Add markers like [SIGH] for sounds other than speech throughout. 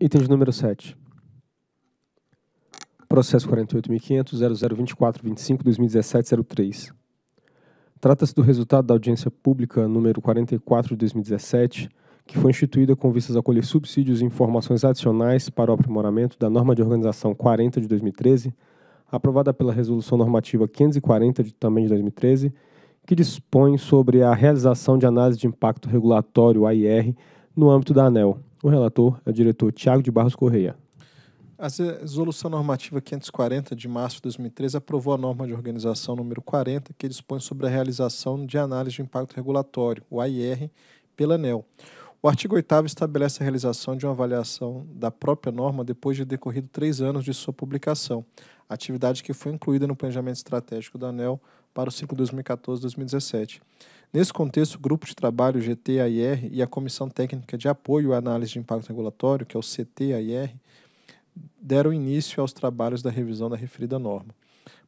Item de número 7. Processo 48.500.0024.25.2017.03. Trata-se do resultado da audiência pública número 44 de 2017, que foi instituída com vistas a colher subsídios e informações adicionais para o aprimoramento da norma de organização 40 de 2013, aprovada pela Resolução Normativa 540 de, também de 2013, que dispõe sobre a realização de análise de impacto regulatório AIR no âmbito da ANEL o relator é o diretor Tiago de Barros Correia. A resolução normativa 540 de março de 2013 aprovou a norma de organização número 40, que dispõe sobre a realização de análise de impacto regulatório, o AIR, pela ANEL. O artigo 8 estabelece a realização de uma avaliação da própria norma depois de decorrido três anos de sua publicação, atividade que foi incluída no planejamento estratégico da ANEL para o ciclo 2014-2017. Nesse contexto, o Grupo de Trabalho GTAIR e a Comissão Técnica de Apoio à Análise de Impacto Regulatório, que é o CTAIR, deram início aos trabalhos da revisão da referida norma.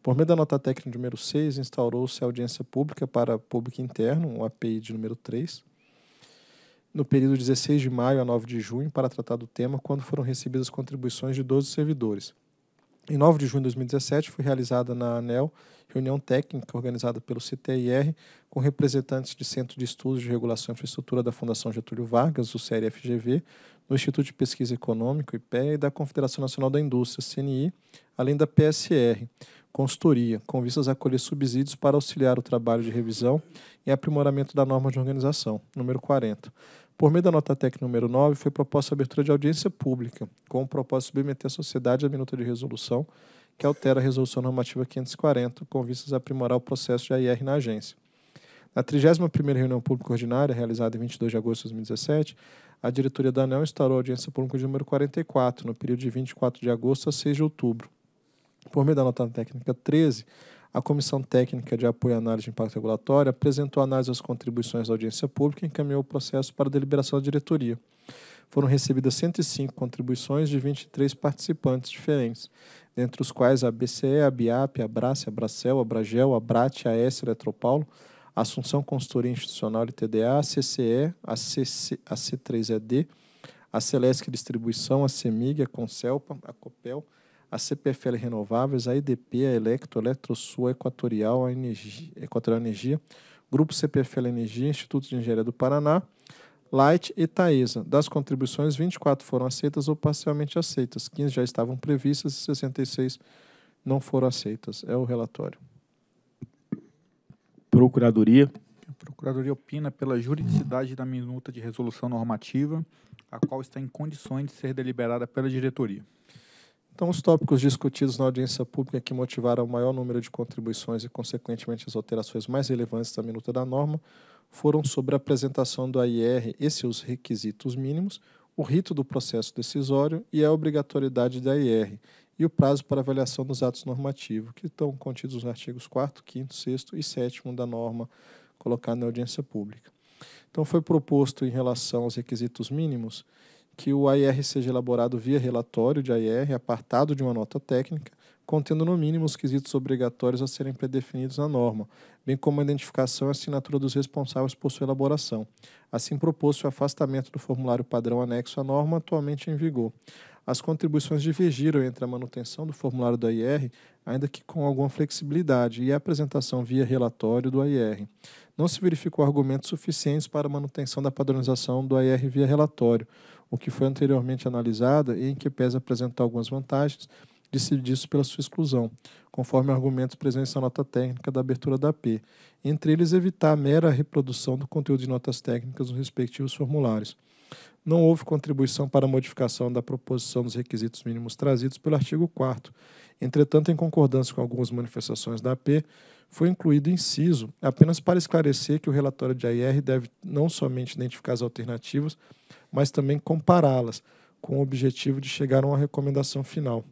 Por meio da nota técnica número 6, instaurou-se a audiência pública para público interno, o API de número 3, no período 16 de maio a 9 de junho, para tratar do tema, quando foram recebidas contribuições de 12 servidores. Em 9 de junho de 2017, foi realizada na ANEL reunião técnica organizada pelo CTIR com representantes de Centro de Estudos de Regulação e Infraestrutura da Fundação Getúlio Vargas, o CRFGV, do Instituto de Pesquisa Econômica, IPE, e da Confederação Nacional da Indústria, CNI, além da PSR, consultoria, com vistas a colher subsídios para auxiliar o trabalho de revisão e aprimoramento da norma de organização, número 40, por meio da nota técnica número 9, foi proposta a abertura de audiência pública, com o propósito de submeter à sociedade a minuta de resolução que altera a resolução normativa 540, com vistas a aprimorar o processo de AIR na agência. Na 31ª reunião pública ordinária, realizada em 22 de agosto de 2017, a diretoria da ANEL instaurou a audiência pública de número 44, no período de 24 de agosto a 6 de outubro. Por meio da nota técnica 13, a Comissão Técnica de Apoio à Análise de Impacto Regulatório apresentou a análise das contribuições da audiência pública e encaminhou o processo para a deliberação da diretoria. Foram recebidas 105 contribuições de 23 participantes diferentes, dentre os quais a BCE, a BIAP, a BRACE, a Bracel, a Bragel, a BRAT, a S, a Eletropaulo, a Assunção Consultoria Institucional e TDA, a CCE, a, CC, a C3ED, a Celesc Distribuição, a CEMIG, a Concelpa, a COPEL, a CPFL Renováveis, a EDP, a Electro, Eletrosul, a Equatorial, a Energia, Equatorial Energia, Grupo CPFL Energia, Instituto de Engenharia do Paraná, Light e Taesa. Das contribuições, 24 foram aceitas ou parcialmente aceitas, 15 já estavam previstas e 66 não foram aceitas. É o relatório. Procuradoria. A Procuradoria opina pela juridicidade da minuta de resolução normativa, a qual está em condições de ser deliberada pela diretoria. Então, os tópicos discutidos na audiência pública que motivaram o maior número de contribuições e, consequentemente, as alterações mais relevantes da minuta da norma foram sobre a apresentação do AIR e seus requisitos mínimos, o rito do processo decisório e a obrigatoriedade da AIR e o prazo para avaliação dos atos normativos, que estão contidos nos artigos 4, 5, 6 e 7 da norma colocada na audiência pública. Então, foi proposto em relação aos requisitos mínimos que o AIR seja elaborado via relatório de AIR, apartado de uma nota técnica, contendo no mínimo os quesitos obrigatórios a serem predefinidos na norma, bem como a identificação e assinatura dos responsáveis por sua elaboração. Assim propôs o afastamento do formulário padrão anexo à norma atualmente é em vigor. As contribuições divergiram entre a manutenção do formulário do AIR, ainda que com alguma flexibilidade, e a apresentação via relatório do AIR. Não se verificou argumentos suficientes para a manutenção da padronização do AIR via relatório o que foi anteriormente analisada e em que pese apresentar algumas vantagens, decidiu-se pela sua exclusão, conforme argumentos presentes na nota técnica da abertura da P, entre eles evitar a mera reprodução do conteúdo de notas técnicas nos respectivos formulários. Não houve contribuição para a modificação da proposição dos requisitos mínimos trazidos pelo artigo 4 Entretanto, em concordância com algumas manifestações da AP, foi incluído inciso apenas para esclarecer que o relatório de AIR deve não somente identificar as alternativas, mas também compará-las, com o objetivo de chegar a uma recomendação final.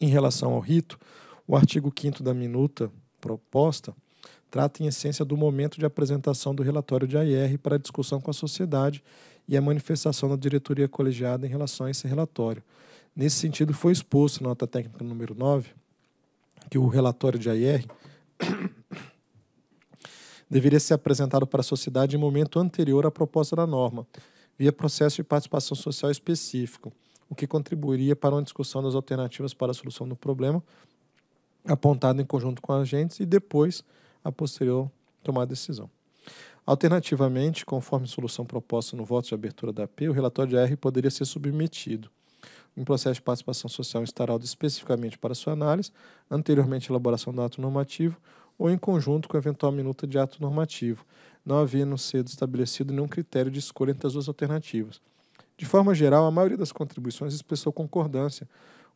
Em relação ao rito, o artigo 5 da minuta proposta trata, em essência, do momento de apresentação do relatório de AIR para discussão com a sociedade e a manifestação da diretoria colegiada em relação a esse relatório. Nesse sentido, foi exposto na nota técnica número 9 que o relatório de AIR [COUGHS] deveria ser apresentado para a sociedade em momento anterior à proposta da norma, via processo de participação social específico, o que contribuiria para uma discussão das alternativas para a solução do problema, apontado em conjunto com agentes e depois a posterior tomar a decisão. Alternativamente, conforme solução proposta no voto de abertura da P, o relatório de R poderia ser submetido em processo de participação social instaurado especificamente para sua análise, anteriormente à elaboração do ato normativo, ou em conjunto com a eventual minuta de ato normativo, não havendo sido estabelecido nenhum critério de escolha entre as duas alternativas. De forma geral, a maioria das contribuições expressou concordância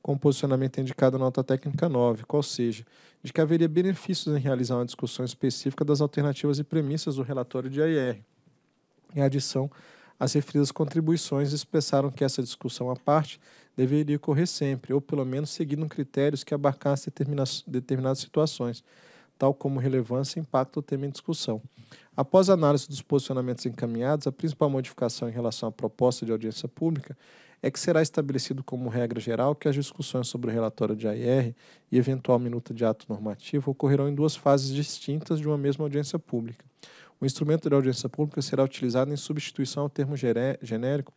com o posicionamento indicado na nota técnica 9, qual seja, de que haveria benefícios em realizar uma discussão específica das alternativas e premissas do relatório de AIR. Em adição, as referidas contribuições expressaram que essa discussão à parte deveria ocorrer sempre, ou pelo menos seguindo critérios que abarcassem determinadas situações, tal como relevância e impacto ou tema em discussão. Após a análise dos posicionamentos encaminhados, a principal modificação em relação à proposta de audiência pública é que será estabelecido como regra geral que as discussões sobre o relatório de AIR e eventual minuta de ato normativo ocorrerão em duas fases distintas de uma mesma audiência pública. O instrumento de audiência pública será utilizado em substituição ao termo genérico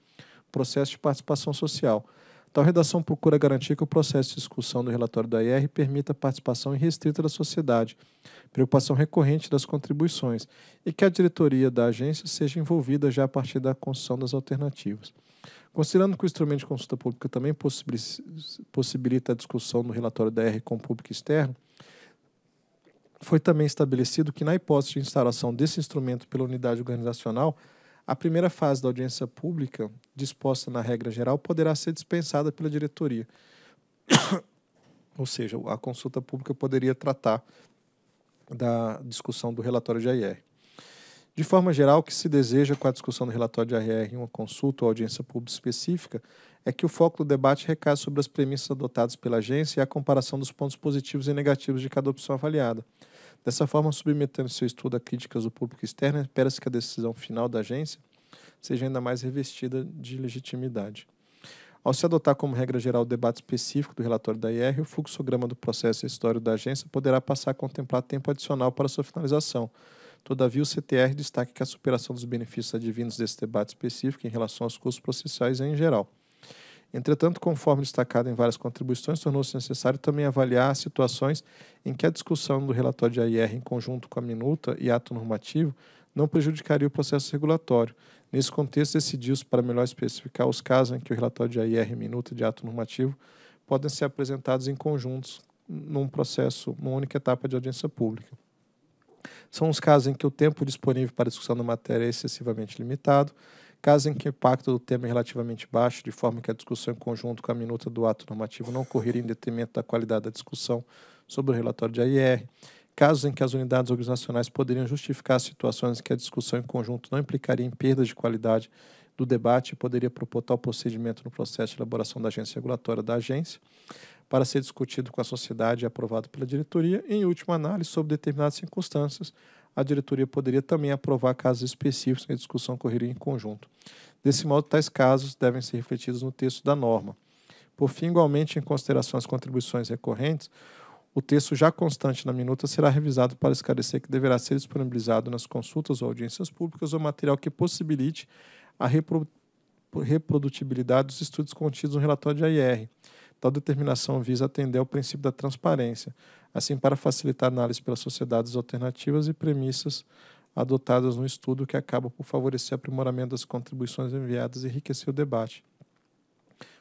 processo de participação social, Tal redação procura garantir que o processo de discussão do relatório da IR permita a participação irrestrita da sociedade, preocupação recorrente das contribuições, e que a diretoria da agência seja envolvida já a partir da construção das alternativas. Considerando que o instrumento de consulta pública também possibilita a discussão do relatório da IR com o público externo, foi também estabelecido que, na hipótese de instalação desse instrumento pela unidade organizacional, a primeira fase da audiência pública, disposta na regra geral, poderá ser dispensada pela diretoria. [COUGHS] Ou seja, a consulta pública poderia tratar da discussão do relatório de AIR. De forma geral, o que se deseja com a discussão do relatório de IR em uma consulta ou audiência pública específica é que o foco do debate recaia sobre as premissas adotadas pela agência e a comparação dos pontos positivos e negativos de cada opção avaliada. Dessa forma, submetendo seu estudo a críticas do público externo, espera-se que a decisão final da agência seja ainda mais revestida de legitimidade. Ao se adotar como regra geral o debate específico do relatório da IR, o fluxograma do processo e história da agência poderá passar a contemplar tempo adicional para sua finalização. Todavia, o CTR destaca que a superação dos benefícios advindos desse debate específico em relação aos custos processuais é em geral. Entretanto, conforme destacado em várias contribuições, tornou-se necessário também avaliar situações em que a discussão do relatório de AIR em conjunto com a minuta e ato normativo não prejudicaria o processo regulatório. Nesse contexto, decidiu-se para melhor especificar os casos em que o relatório de AIR, minuta de ato normativo podem ser apresentados em conjuntos num processo, numa única etapa de audiência pública. São os casos em que o tempo disponível para discussão da matéria é excessivamente limitado, caso em que o impacto do tema é relativamente baixo, de forma que a discussão em conjunto com a minuta do ato normativo não ocorreria em detrimento da qualidade da discussão sobre o relatório de AIR, casos em que as unidades organizacionais poderiam justificar situações em que a discussão em conjunto não implicaria em perda de qualidade do debate e poderia propor tal procedimento no processo de elaboração da agência regulatória da agência, para ser discutido com a sociedade e aprovado pela diretoria, em última análise, sob determinadas circunstâncias, a diretoria poderia também aprovar casos específicos em discussão ocorreria em conjunto. Desse modo, tais casos devem ser refletidos no texto da norma. Por fim, igualmente, em consideração às contribuições recorrentes, o texto já constante na minuta será revisado para esclarecer que deverá ser disponibilizado nas consultas ou audiências públicas o material que possibilite a reprodutibilidade dos estudos contidos no relatório de AIR. Tal determinação visa atender ao princípio da transparência assim para facilitar a análise pelas sociedades alternativas e premissas adotadas no estudo que acaba por favorecer o aprimoramento das contribuições enviadas e enriquecer o debate.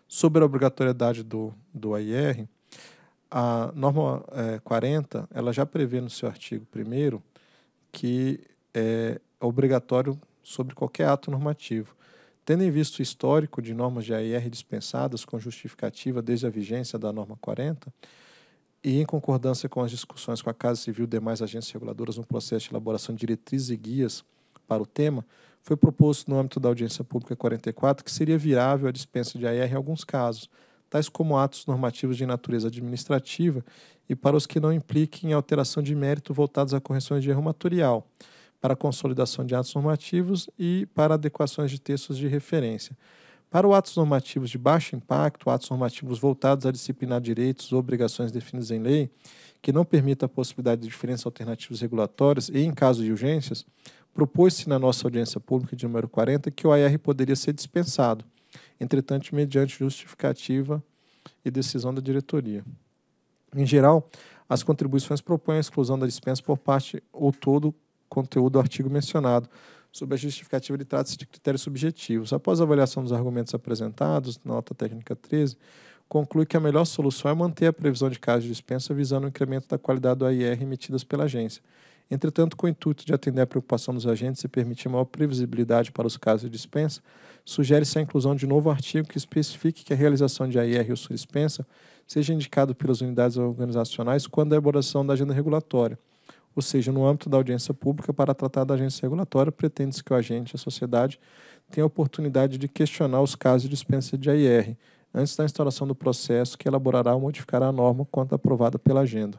Sobre a obrigatoriedade do, do AIR, a norma é, 40 ela já prevê no seu artigo 1 que é, é obrigatório sobre qualquer ato normativo. Tendo em vista o histórico de normas de AIR dispensadas com justificativa desde a vigência da norma 40, e, em concordância com as discussões com a Casa Civil e demais agências reguladoras no processo de elaboração de diretrizes e guias para o tema, foi proposto no âmbito da audiência pública 44 que seria viável a dispensa de AR em alguns casos, tais como atos normativos de natureza administrativa e para os que não impliquem alteração de mérito voltados a correções de erro material, para consolidação de atos normativos e para adequações de textos de referência. Para os atos normativos de baixo impacto, atos normativos voltados a disciplinar direitos ou obrigações definidos em lei, que não permita a possibilidade de diferenças alternativas regulatórias e, em caso de urgências, propôs-se na nossa audiência pública de número 40 que o AR poderia ser dispensado, entretanto, mediante justificativa e decisão da diretoria. Em geral, as contribuições propõem a exclusão da dispensa por parte ou todo conteúdo do artigo mencionado, Sob a justificativa de trata-se de critérios subjetivos. Após a avaliação dos argumentos apresentados, nota técnica 13, conclui que a melhor solução é manter a previsão de casos de dispensa visando o incremento da qualidade do AIR emitidas pela agência. Entretanto, com o intuito de atender à preocupação dos agentes e permitir maior previsibilidade para os casos de dispensa, sugere-se a inclusão de novo artigo que especifique que a realização de AIR ou sua dispensa seja indicado pelas unidades organizacionais quando a elaboração da agenda regulatória ou seja, no âmbito da audiência pública, para tratar da agência regulatória, pretende-se que o agente, a sociedade, tenha a oportunidade de questionar os casos de dispensa de AIR, antes da instauração do processo que elaborará ou modificará a norma quanto aprovada pela agenda.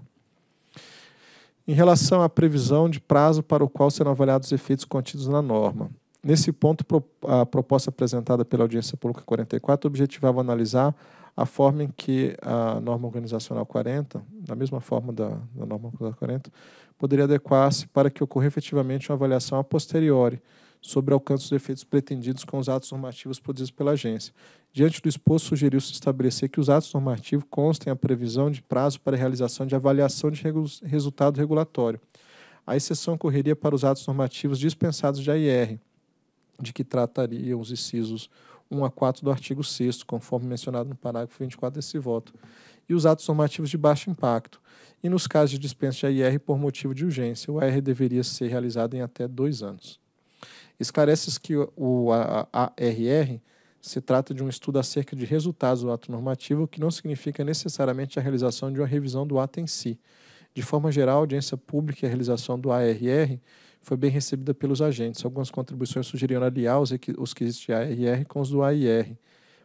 Em relação à previsão de prazo para o qual serão avaliados os efeitos contidos na norma, nesse ponto, a proposta apresentada pela audiência pública 44 objetivava analisar a forma em que a norma organizacional 40, na mesma forma da, da norma organizacional 40, poderia adequar-se para que ocorra efetivamente uma avaliação a posteriori sobre o alcance dos efeitos pretendidos com os atos normativos produzidos pela agência. Diante do exposto, sugeriu-se estabelecer que os atos normativos constem a previsão de prazo para realização de avaliação de resultado regulatório. A exceção ocorreria para os atos normativos dispensados de AIR, de que tratariam os incisos 1 a 4 do artigo 6 conforme mencionado no parágrafo 24 desse voto, e os atos normativos de baixo impacto. E nos casos de dispensa de AIR por motivo de urgência, o AR deveria ser realizado em até dois anos. Esclarece que o ARR se trata de um estudo acerca de resultados do ato normativo, que não significa necessariamente a realização de uma revisão do ato em si. De forma geral, a audiência pública e a realização do ARR foi bem recebida pelos agentes. Algumas contribuições sugeriram aliar os, os quesitos de ARR com os do AIR,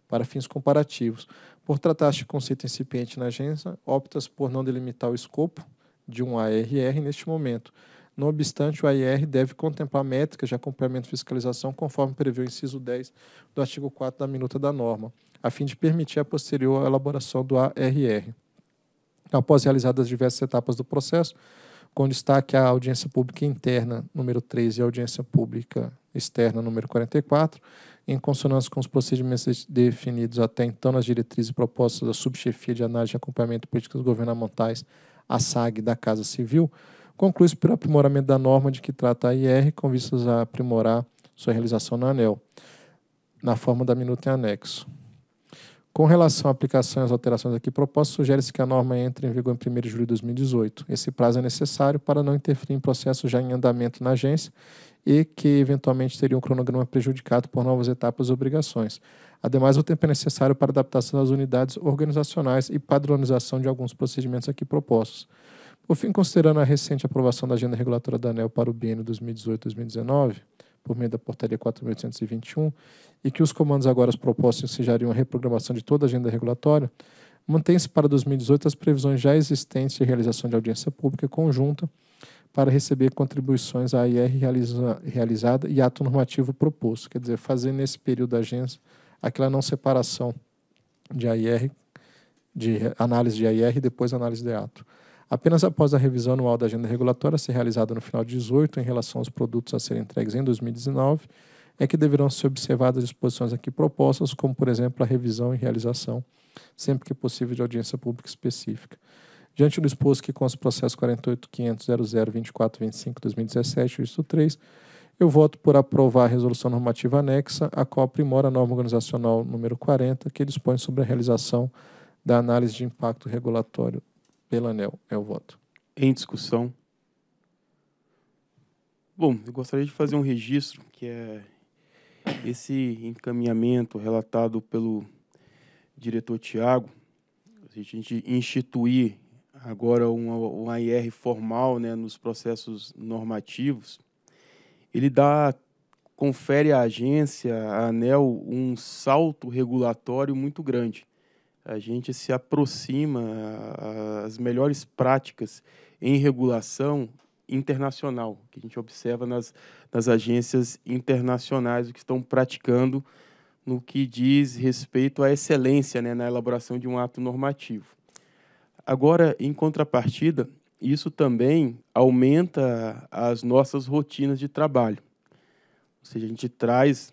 para fins comparativos. Por tratar-se de conceito incipiente na agência, opta-se por não delimitar o escopo de um ARR neste momento. Não obstante, o AIR deve contemplar métricas de acompanhamento e fiscalização conforme prevê o inciso 10 do artigo 4 da minuta da norma, a fim de permitir a posterior elaboração do ARR. Após realizadas diversas etapas do processo, com destaque à audiência pública interna número 13 e à audiência pública externa número 44, em consonância com os procedimentos definidos até então nas diretrizes e propostas da Subchefia de Análise e Acompanhamento de Políticas Governamentais, a SAG, da Casa Civil, conclui-se pelo aprimoramento da norma de que trata a IR, com vistas a aprimorar sua realização na ANEL, na forma da minuta em anexo. Com relação à aplicação e às alterações aqui propostas, sugere-se que a norma entre em vigor em 1 de julho de 2018. Esse prazo é necessário para não interferir em processos já em andamento na agência e que eventualmente teria um cronograma prejudicado por novas etapas e obrigações. Ademais, o tempo é necessário para adaptação das unidades organizacionais e padronização de alguns procedimentos aqui propostos. Por fim, considerando a recente aprovação da agenda regulatória da ANEL para o biênio 2018-2019, por meio da Portaria 4.821 e que os comandos agora propostos ensejariam a reprogramação de toda a agenda regulatória, mantém-se para 2018 as previsões já existentes de realização de audiência pública conjunta para receber contribuições à IR realiza, realizada e ato normativo proposto. Quer dizer, fazer nesse período da agência aquela não separação de AIR, de análise de AIR e depois análise de ato. Apenas após a revisão anual da agenda regulatória ser realizada no final de 2018 em relação aos produtos a serem entregues em 2019, é que deverão ser observadas as disposições aqui propostas, como, por exemplo, a revisão e realização, sempre que possível, de audiência pública específica. Diante do exposto que consta o processo 48.500.002425-2017, isto eu voto por aprovar a resolução normativa anexa, a qual aprimora a norma organizacional número 40, que dispõe sobre a realização da análise de impacto regulatório pela ANEL. É o voto. Em discussão. Bom, eu gostaria de fazer um registro que é esse encaminhamento relatado pelo diretor Tiago, a gente instituir agora um AIR IR formal né, nos processos normativos, ele dá confere à agência, à ANEL, um salto regulatório muito grande a gente se aproxima às melhores práticas em regulação internacional, que a gente observa nas, nas agências internacionais, o que estão praticando no que diz respeito à excelência né, na elaboração de um ato normativo. Agora, em contrapartida, isso também aumenta as nossas rotinas de trabalho. Ou seja, a gente traz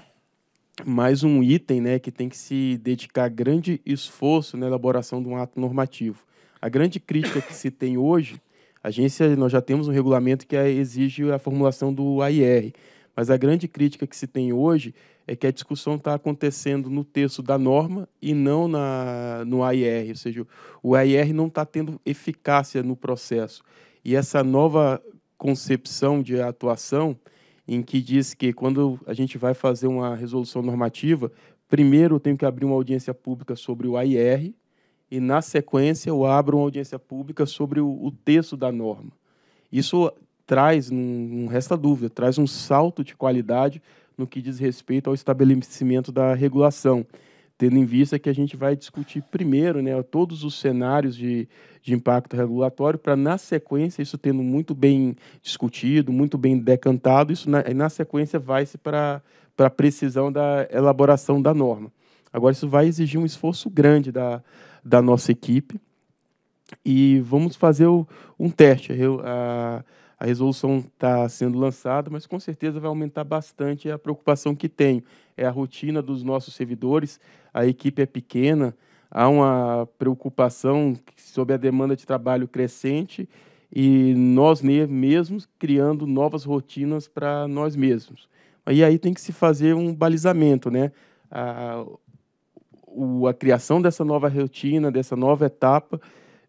mais um item né, que tem que se dedicar grande esforço na elaboração de um ato normativo. A grande crítica que se tem hoje, a agência, nós já temos um regulamento que exige a formulação do AIR, mas a grande crítica que se tem hoje é que a discussão está acontecendo no texto da norma e não na, no AIR, ou seja, o AIR não está tendo eficácia no processo. E essa nova concepção de atuação, em que diz que quando a gente vai fazer uma resolução normativa, primeiro eu tenho que abrir uma audiência pública sobre o AIR e, na sequência, eu abro uma audiência pública sobre o, o texto da norma. Isso traz, não, não resta dúvida, traz um salto de qualidade no que diz respeito ao estabelecimento da regulação tendo em vista que a gente vai discutir primeiro né, todos os cenários de, de impacto regulatório, para na sequência, isso tendo muito bem discutido, muito bem decantado, isso na, na sequência vai-se para a precisão da elaboração da norma. Agora, isso vai exigir um esforço grande da, da nossa equipe e vamos fazer o, um teste. Eu, a, a resolução está sendo lançada, mas com certeza vai aumentar bastante a preocupação que tem. É a rotina dos nossos servidores, a equipe é pequena, há uma preocupação sobre a demanda de trabalho crescente e nós mesmos criando novas rotinas para nós mesmos. E aí tem que se fazer um balizamento, né? A, o, a criação dessa nova rotina, dessa nova etapa,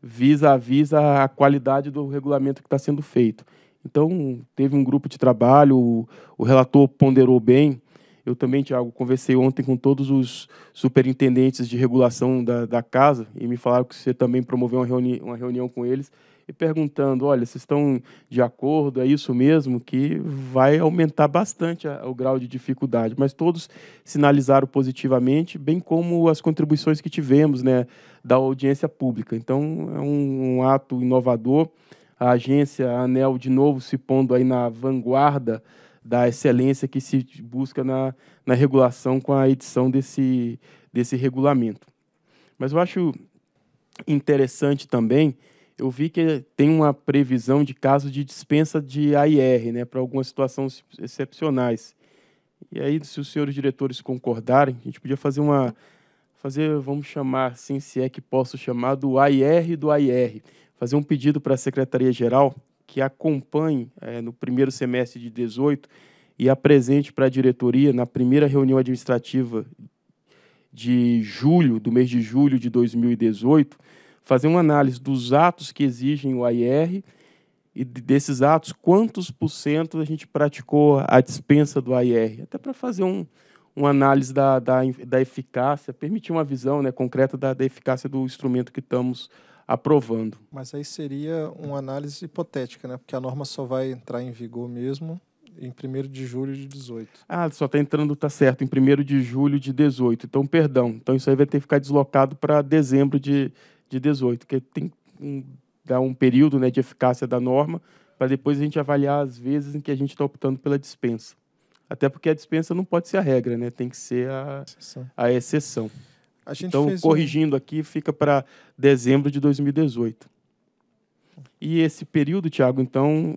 visa avisa a qualidade do regulamento que está sendo feito. Então, teve um grupo de trabalho, o, o relator ponderou bem. Eu também, Tiago, conversei ontem com todos os superintendentes de regulação da, da casa e me falaram que você também promoveu uma, reuni uma reunião com eles e perguntando: olha, vocês estão de acordo? É isso mesmo? Que vai aumentar bastante a, o grau de dificuldade. Mas todos sinalizaram positivamente, bem como as contribuições que tivemos né, da audiência pública. Então, é um, um ato inovador a agência a Anel de novo se pondo aí na vanguarda da excelência que se busca na, na regulação com a edição desse, desse regulamento. Mas eu acho interessante também, eu vi que tem uma previsão de caso de dispensa de AIR, né, para algumas situações excepcionais. E aí, se os senhores diretores concordarem, a gente podia fazer uma fazer, vamos chamar assim, se é que posso chamar, do AIR do AIR, fazer um pedido para a Secretaria-Geral que acompanhe é, no primeiro semestre de 18 e apresente para a diretoria, na primeira reunião administrativa de julho, do mês de julho de 2018, fazer uma análise dos atos que exigem o AIR e desses atos, quantos por cento a gente praticou a dispensa do AIR, até para fazer um, uma análise da, da, da eficácia, permitir uma visão né, concreta da, da eficácia do instrumento que estamos aprovando. Mas aí seria uma análise hipotética, né? Porque a norma só vai entrar em vigor mesmo em 1 de julho de 18. Ah, só está entrando, tá certo, em 1 de julho de 18. Então, perdão. Então, isso aí vai ter que ficar deslocado para dezembro de, de 18, que tem um, dá um período né, de eficácia da norma para depois a gente avaliar as vezes em que a gente está optando pela dispensa. Até porque a dispensa não pode ser a regra, né? Tem que ser a exceção. A exceção. A então, corrigindo um... aqui, fica para dezembro de 2018. E esse período, Tiago, então,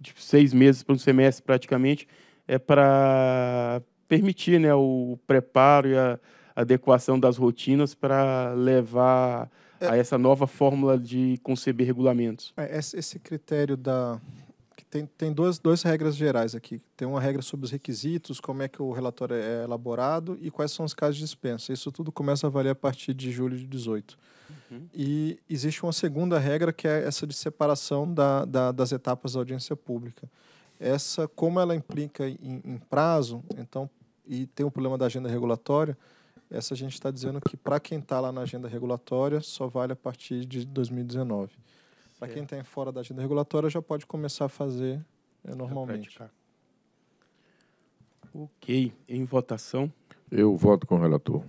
de seis meses para um semestre praticamente, é para permitir né, o preparo e a adequação das rotinas para levar é... a essa nova fórmula de conceber regulamentos. É, esse critério da, tem, tem duas, duas regras gerais aqui. Tem uma regra sobre os requisitos, como é que o relatório é elaborado e quais são os casos de dispensa. Isso tudo começa a valer a partir de julho de 18. Uhum. E existe uma segunda regra, que é essa de separação da, da, das etapas da audiência pública. Essa, como ela implica em, em prazo, então, e tem o um problema da agenda regulatória, essa a gente está dizendo que para quem está lá na agenda regulatória só vale a partir de 2019. Para quem está é. fora da agenda regulatória, já pode começar a fazer é, normalmente. Ok. Em votação? Eu voto com o relator.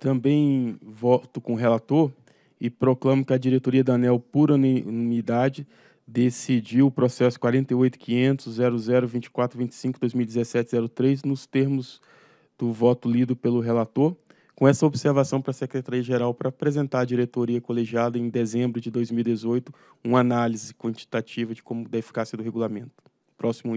Também voto com o relator e proclamo que a diretoria da ANEL, por unanimidade, decidiu o processo 48.500.002425.2017.03 nos termos do voto lido pelo relator com essa observação para a Secretaria-Geral para apresentar à diretoria colegiada em dezembro de 2018 uma análise quantitativa de como da eficácia do regulamento. Próximo